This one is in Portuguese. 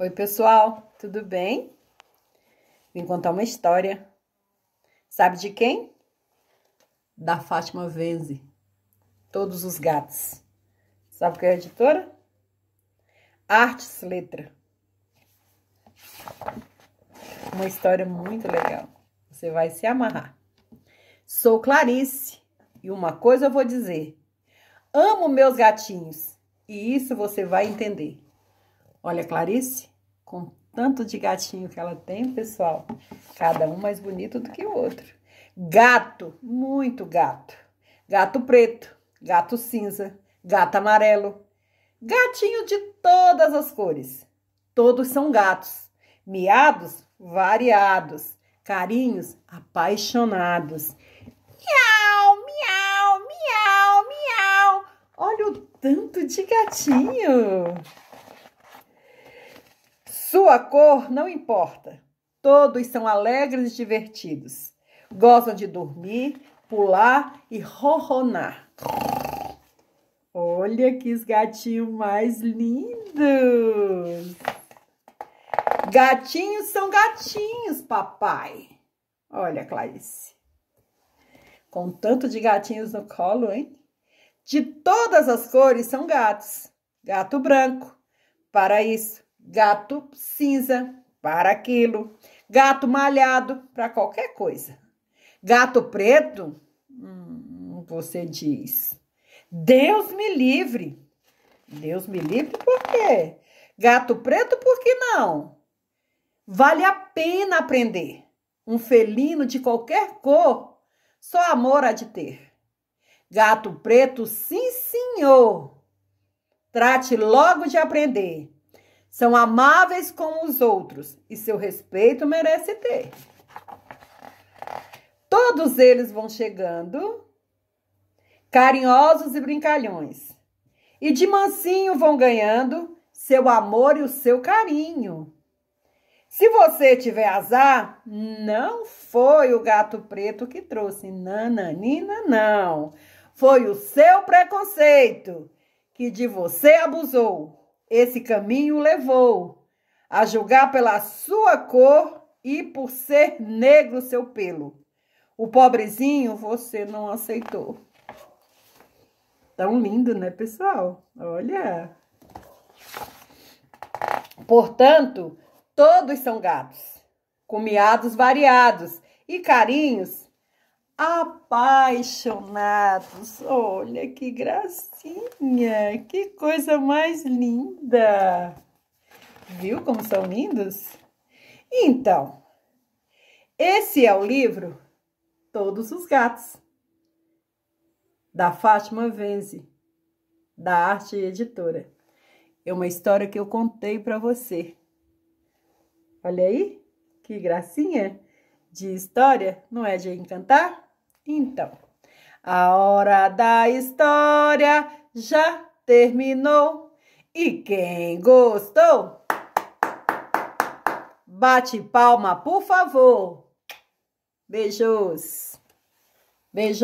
Oi, pessoal, tudo bem? Vim contar uma história. Sabe de quem? Da Fátima Venze. Todos os gatos. Sabe quem é a editora? Artes Letra. Uma história muito legal. Você vai se amarrar. Sou Clarice e uma coisa eu vou dizer. Amo meus gatinhos e isso você vai entender. Olha, Clarice, com tanto de gatinho que ela tem, pessoal, cada um mais bonito do que o outro. Gato, muito gato. Gato preto, gato cinza, gato amarelo. Gatinho de todas as cores. Todos são gatos. Miados, variados. Carinhos, apaixonados. Miau, miau, miau, miau. Olha o tanto de gatinho. Sua cor não importa. Todos são alegres e divertidos. Gostam de dormir, pular e ronronar. Olha que gatinhos mais lindos! Gatinhos são gatinhos, papai. Olha, Clarice. Com tanto de gatinhos no colo, hein? De todas as cores são gatos. Gato branco. Para isso, gato cinza para aquilo, gato malhado para qualquer coisa. Gato preto, hum, você diz. Deus me livre. Deus me livre por quê? Gato preto, por que não? Vale a pena aprender. Um felino de qualquer cor, só amor há de ter. Gato preto, sim, senhor. Trate logo de aprender são amáveis com os outros e seu respeito merece ter. Todos eles vão chegando, carinhosos e brincalhões, e de mansinho vão ganhando seu amor e o seu carinho. Se você tiver azar, não foi o gato preto que trouxe nananina, não. Foi o seu preconceito que de você abusou. Esse caminho levou, a julgar pela sua cor e por ser negro seu pelo. O pobrezinho você não aceitou. Tão lindo, né, pessoal? Olha. Portanto, todos são gatos, com miados variados e carinhos apaixonados. Olha que gracinha, que coisa mais linda. Viu como são lindos? Então, esse é o livro Todos os Gatos, da Fátima Venzi, da Arte Editora. É uma história que eu contei para você. Olha aí, que gracinha de história, não é de encantar? Então, a hora da história já terminou. E quem gostou, bate palma, por favor. Beijos. Beijos.